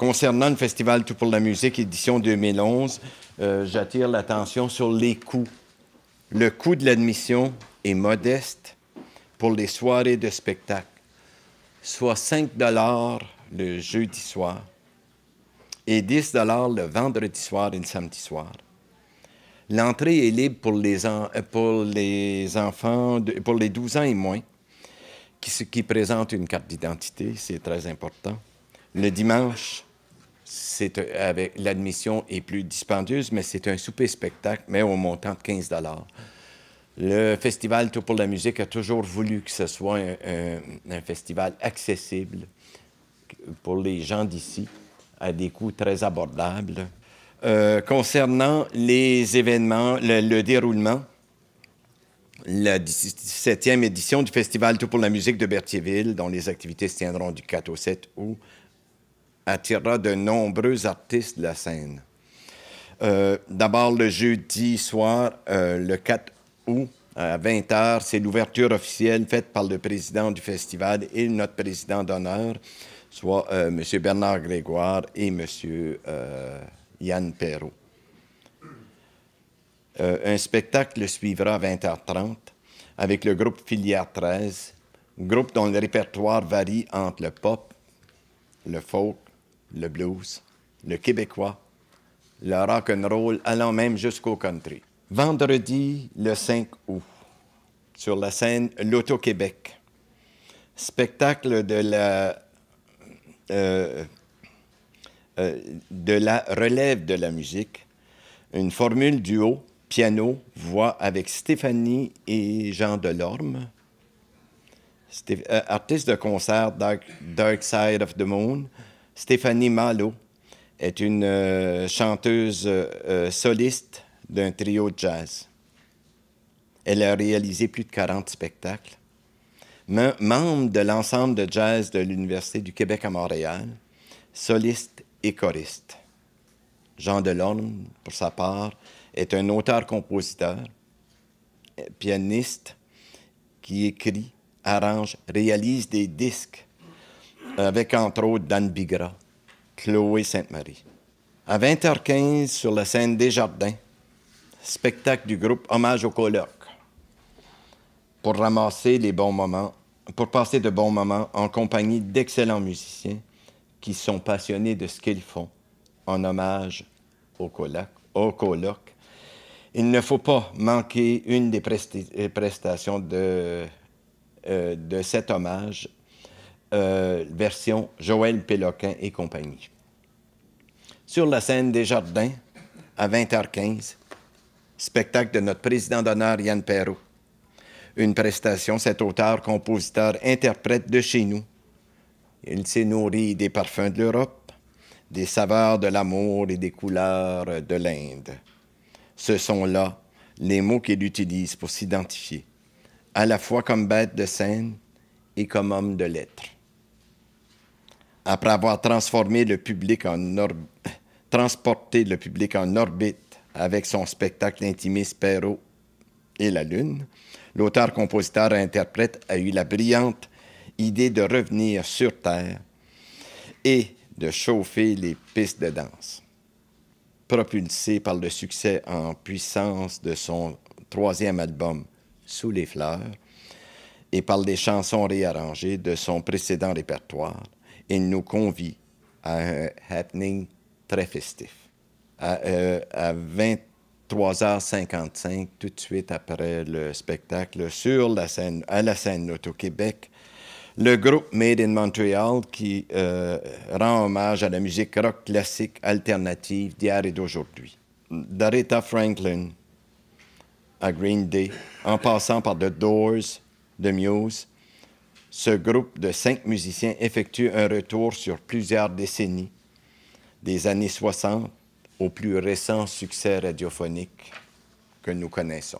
Concernant le Festival Tout pour la musique, édition 2011, euh, j'attire l'attention sur les coûts. Le coût de l'admission est modeste pour les soirées de spectacle, soit 5 le jeudi soir et 10 le vendredi soir et le samedi soir. L'entrée est libre pour les, enfants, euh, pour les 12 ans et moins, qui, qui présentent une carte d'identité, c'est très important. Le dimanche, c'est euh, avec l'admission est plus dispendieuse, mais c'est un souper-spectacle, mais au montant de 15 Le festival Tout pour la musique a toujours voulu que ce soit un, festival accessible pour les gens d'ici, à des coûts très abordables. Euh, concernant les événements, le, le déroulement, la 17e édition du Festival Tout pour la musique de Berthierville, dont les activités se tiendront du 4 au 7 août, attirera de nombreux artistes de la scène. Euh, d'abord, le jeudi soir, euh, le 4 août, à 20h, c'est l'ouverture officielle faite par le président du festival et notre président d'honneur, soit Monsieur M. Bernard Grégoire et M. Euh, Yann Perrault. un spectacle suivra à 20h30 avec le groupe Filière 13, groupe dont le répertoire varie entre le pop, le folk, le blues, le québécois, le rock and roll, allant même jusqu'au country. Vendredi, le 5 août, sur la scène L'Auto-Québec, spectacle euh, euh, de la, relève de la musique, une formule duo, piano, voix avec Stéphanie et Jean Delorme, euh, artiste de concert Dark Side of the Moon, Stéphanie Malo est une euh, chanteuse euh, euh, soliste d'un trio de jazz. Elle a réalisé plus de 40 spectacles. membre de l'ensemble de jazz de l'Université du Québec à Montréal, soliste et choriste. Jean Delorme, pour sa part, est un auteur-compositeur, pianiste, qui écrit, arrange, réalise des disques euh, avec entre autres Dan Bigra, Chloé Sainte-Marie. À 20h15, sur la scène des Jardins, spectacle du groupe Hommage au colloque pour ramasser les bons moments, pour passer de bons moments en compagnie d'excellents musiciens qui sont passionnés de ce qu'ils font en hommage au colloque, au Il ne faut pas manquer une des prestations de, euh, de cet hommage euh, version Joël Péloquin et compagnie. Sur la scène des Jardins, à 20h15, spectacle de notre président d'honneur Yann Perrault. Une prestation, cet auteur, compositeur, interprète de chez nous. Il s'est nourri des parfums de l'Europe, des saveurs de l'amour et des couleurs de l'Inde. Ce sont là les mots qu'il utilise pour s'identifier, à la fois comme bête de scène et comme homme de lettres après avoir transformé le public en transporté le public en orbite avec son spectacle intimiste Perrault et la Lune, l'auteur-compositeur-interprète et a eu la brillante idée de revenir sur Terre et de chauffer les pistes de danse. Propulsé par le succès en puissance de son troisième album Sous les fleurs et par les chansons réarrangées de son précédent répertoire, il nous convie à un happening très festif. À, 23h55, euh, tout de suite après le spectacle, sur la scène, à la scène québec le groupe Made in Montreal qui euh, rend hommage à la musique rock classique alternative d'hier et d'aujourd'hui. D'Aretha Franklin à Green Day, en passant par The Doors, The Muse, ce groupe de cinq musiciens effectue un retour sur plusieurs décennies, des années 60 au plus récent succès radiophonique que nous connaissons.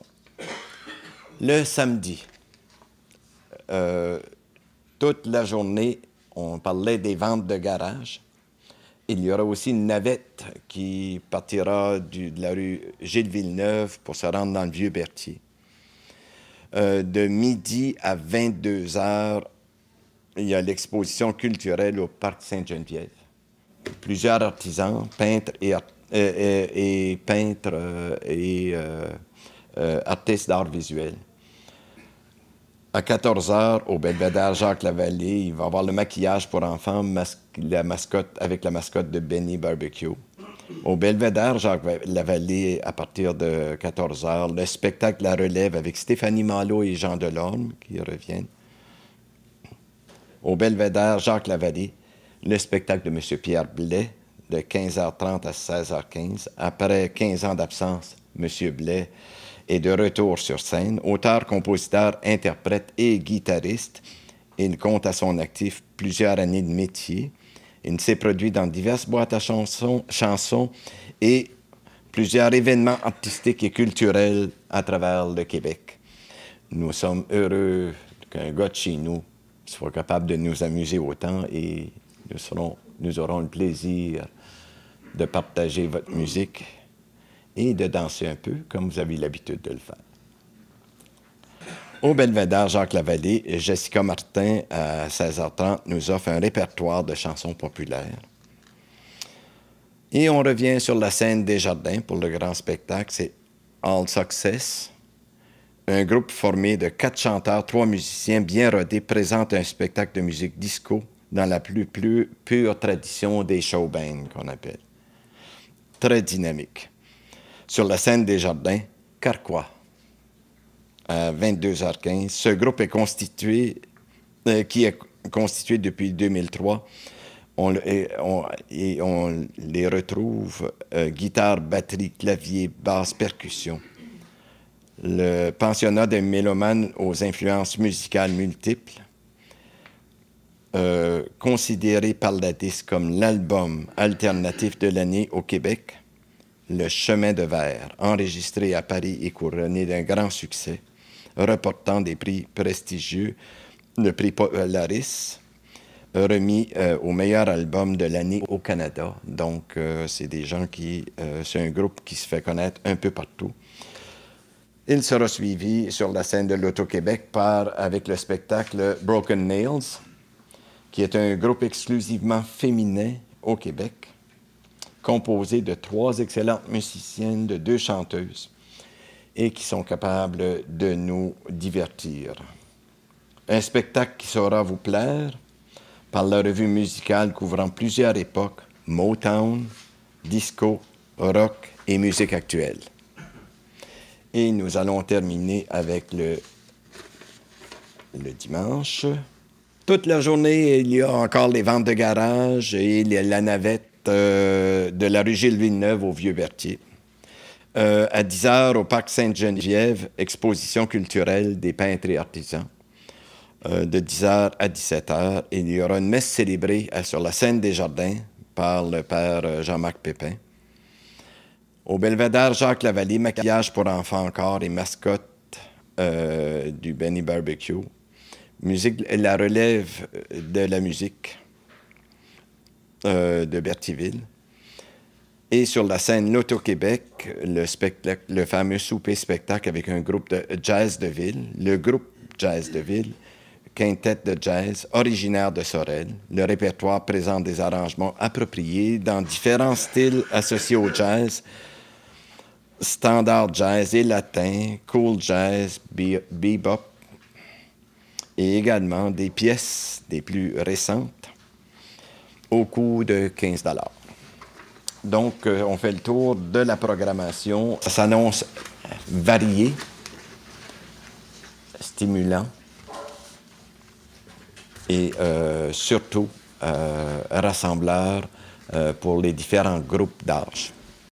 Le samedi, euh, toute la journée, on parlait des ventes de garage. Il y aura aussi une navette qui partira de la rue Gilles Villeneuve pour se rendre dans le Vieux-Berthier. Euh, de midi à 22 heures, il y a l'exposition culturelle au Parc Sainte-Geneviève. Plusieurs artisans, peintres et, peintres euh, euh, artistes d'art visuel. À 14 heures, au Belvedere Jacques Lavallée, il va y avoir le maquillage pour enfants, la mascotte, avec la mascotte de Benny Barbecue au Belvédère, Jacques Lavallée, à partir de 14 h. Le spectacle La Relève avec Stéphanie Malo et Jean Delorme qui reviennent. Au Belvédère, Jacques Lavallée, le spectacle de M. Pierre Blais de 15h30 à 16h15. Après 15 ans d'absence, M. Blais est de retour sur scène, auteur, compositeur, interprète et guitariste. Il compte à son actif plusieurs années de métier. Il s'est produit dans diverses boîtes à chansons, et plusieurs événements artistiques et culturels à travers le Québec. Nous sommes heureux qu'un gars de chez nous soit capable de nous amuser autant et nous, nous aurons le plaisir de partager votre musique et de danser un peu comme vous avez l'habitude de le faire. Au Belvédère, Jacques Lavallée, Jessica Martin, à 16h30, nous offre un répertoire de chansons populaires. Et on revient sur la scène des jardins pour le grand spectacle, c'est All Success. Un groupe formé de quatre chanteurs, trois musiciens bien rodés présente un spectacle de musique disco dans la plus, pure tradition des showbands qu'on appelle. Très dynamique. Sur la scène des jardins, Carquois à 22h15. Ce groupe est constitué, euh, qui est constitué depuis 2003. On, et, on, les retrouve euh, guitare, batterie, clavier, basse, percussion. Le pensionnat des mélomanes aux influences musicales multiples, euh, considéré par la disque comme l'album alternatif de l'année au Québec, Le chemin de verre, enregistré à Paris et couronné d'un grand succès reportant des prix prestigieux, le prix Polaris, euh, remis euh, au meilleur album de l'année au Canada. Donc, euh, c'est des gens qui. c'est un groupe qui se fait connaître un peu partout. Il sera suivi sur la scène de l'Auto-Québec par, avec le spectacle Broken Nails, qui est un groupe exclusivement féminin au Québec, composé de trois excellentes musiciennes, de deux chanteuses et qui sont capables de nous divertir. Un spectacle qui saura vous plaire par la revue musicale couvrant plusieurs époques, Motown, disco, rock et musique actuelle. Et nous allons terminer avec le, le dimanche. Toute la journée, il y a encore les ventes de garage et la navette euh, de la rue Gilles Villeneuve au vieux bertier euh, à 10 h au Parc Sainte-Geneviève, exposition culturelle des peintres et artisans, euh, de 10 h à 17 h. il y aura une messe célébrée sur la scène des jardins par le père euh, Jean-Marc Pépin. Au Belvédère, Jacques Lavallée, maquillage pour enfants encore et mascotte du Benny Barbecue. Musique, la relève de la musique de Bertieville. Et sur la scène L'Auto-Québec, le, fameux souper-spectacle avec un groupe de jazz de ville, le groupe jazz de ville, quintette de jazz originaire de Sorel. Le répertoire présente des arrangements appropriés dans différents styles associés au jazz, standard jazz et latin, cool jazz, bebop, et également des pièces des plus récentes au coût de 15 donc, euh, on fait le tour de la programmation. Ça s'annonce varié, stimulant et euh, surtout euh, rassembleur pour les différents groupes d'âge.